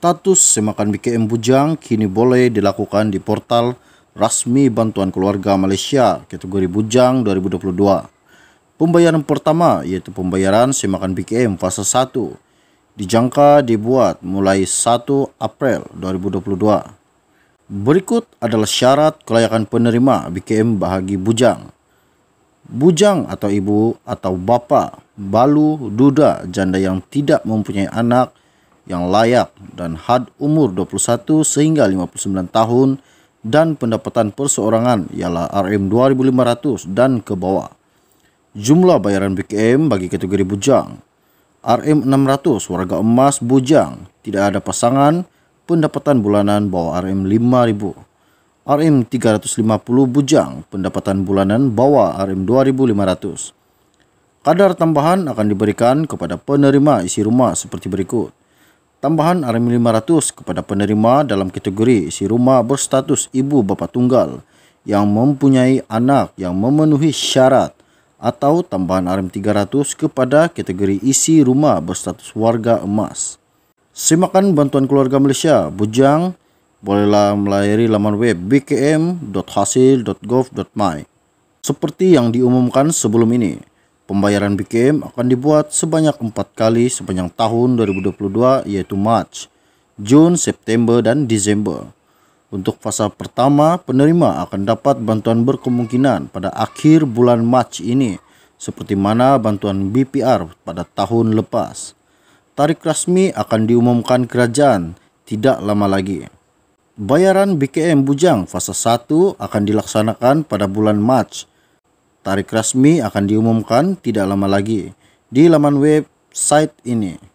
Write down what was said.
Status semakan BKM Bujang kini boleh dilakukan di portal resmi Bantuan Keluarga Malaysia kategori Bujang 2022. Pembayaran pertama yaitu pembayaran semakan BKM fase 1 dijangka dibuat mulai 1 April 2022. Berikut adalah syarat kelayakan penerima BKM bahagi Bujang. Bujang atau ibu atau bapa, balu, duda, janda yang tidak mempunyai anak yang layak dan had umur 21 sehingga 59 tahun dan pendapatan perseorangan ialah RM 2.500 dan ke bawah. Jumlah bayaran BKM bagi kategori bujang. RM 600 warga emas bujang, tidak ada pasangan, pendapatan bulanan bawah RM 5.000. RM 350 bujang, pendapatan bulanan bawah RM 2.500. Kadar tambahan akan diberikan kepada penerima isi rumah seperti berikut tambahan RM500 kepada penerima dalam kategori isi rumah berstatus ibu bapa tunggal yang mempunyai anak yang memenuhi syarat atau tambahan RM300 kepada kategori isi rumah berstatus warga emas. Simakan bantuan keluarga Malaysia, Bujang, bolehlah melayari laman web bkm.hasil.gov.my seperti yang diumumkan sebelum ini. Pembayaran BKM akan dibuat sebanyak empat kali sepanjang tahun 2022 yaitu March, June, September, dan Desember. Untuk fase pertama, penerima akan dapat bantuan berkemungkinan pada akhir bulan March ini, seperti mana bantuan BPR pada tahun lepas. Tarik resmi akan diumumkan kerajaan tidak lama lagi. Bayaran BKM Bujang fase 1 akan dilaksanakan pada bulan March tarik resmi akan diumumkan tidak lama lagi di laman website ini.